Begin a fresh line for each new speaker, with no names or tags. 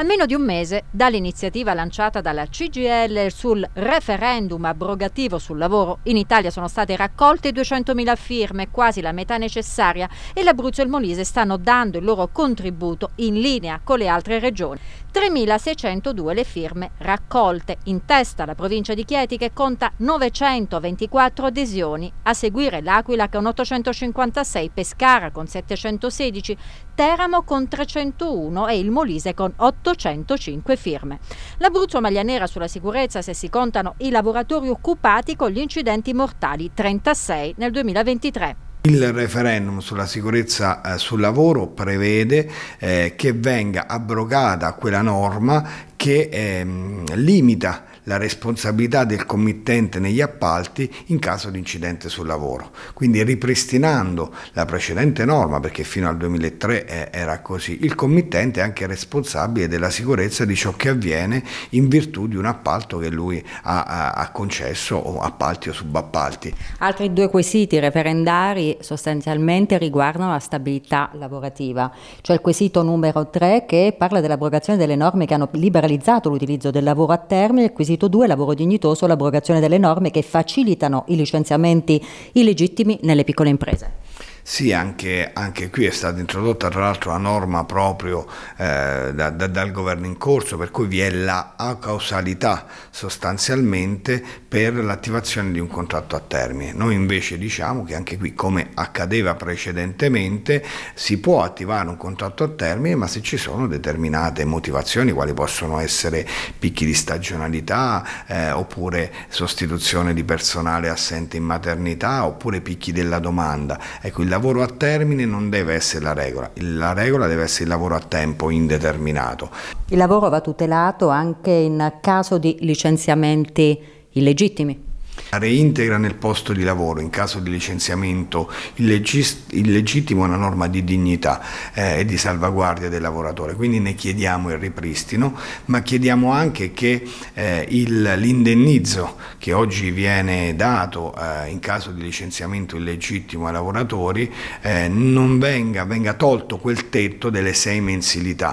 A meno di un mese dall'iniziativa lanciata dalla CGL sul referendum abrogativo sul lavoro, in Italia sono state raccolte 200.000 firme, quasi la metà necessaria, e l'Abruzzo e il Molise stanno dando il loro contributo in linea con le altre regioni. 3.602 le firme raccolte, in testa la provincia di Chieti che conta 924 adesioni, a seguire l'Aquila con 856, Pescara con 716, Teramo con 301 e il Molise con 805 firme. L'Abruzzo maglia nera sulla sicurezza se si contano i lavoratori occupati con gli incidenti mortali, 36 nel 2023.
Il referendum sulla sicurezza eh, sul lavoro prevede eh, che venga abrogata quella norma che ehm, limita la responsabilità del committente negli appalti in caso di incidente sul lavoro. Quindi ripristinando la precedente norma, perché fino al 2003 era così, il committente è anche responsabile della sicurezza di ciò che avviene in virtù di un appalto che lui ha, ha, concesso o appalti o subappalti.
Altri due quesiti referendari sostanzialmente riguardano la stabilità lavorativa, cioè il quesito numero 3 che parla dell'abrogazione delle norme che hanno liberalizzato l'utilizzo del lavoro a termine, il quesito Capitolo 2, lavoro dignitoso, l'abrogazione delle norme che facilitano i licenziamenti illegittimi nelle piccole imprese.
Sì, anche, anche, qui è stata introdotta tra l'altro la norma proprio eh, da, da, dal governo in corso, per cui vi è la causalità sostanzialmente per l'attivazione di un contratto a termine. Noi invece diciamo che anche qui, come accadeva precedentemente, si può attivare un contratto a termine, ma se ci sono determinate motivazioni, quali possono essere picchi di stagionalità, eh, oppure sostituzione di personale assente in maternità, oppure picchi della domanda. Ecco, il lavoro a termine non deve essere la regola, la regola deve essere il lavoro a tempo indeterminato.
Il lavoro va tutelato anche in caso di licenziamenti illegittimi?
Reintegra nel posto di lavoro in caso di licenziamento illegittimo una norma di dignità eh, e di salvaguardia del lavoratore, quindi ne chiediamo il ripristino, ma chiediamo anche che eh, l'indennizzo che oggi viene dato eh, in caso di licenziamento illegittimo ai lavoratori eh, non venga, venga tolto quel tetto delle sei mensilità.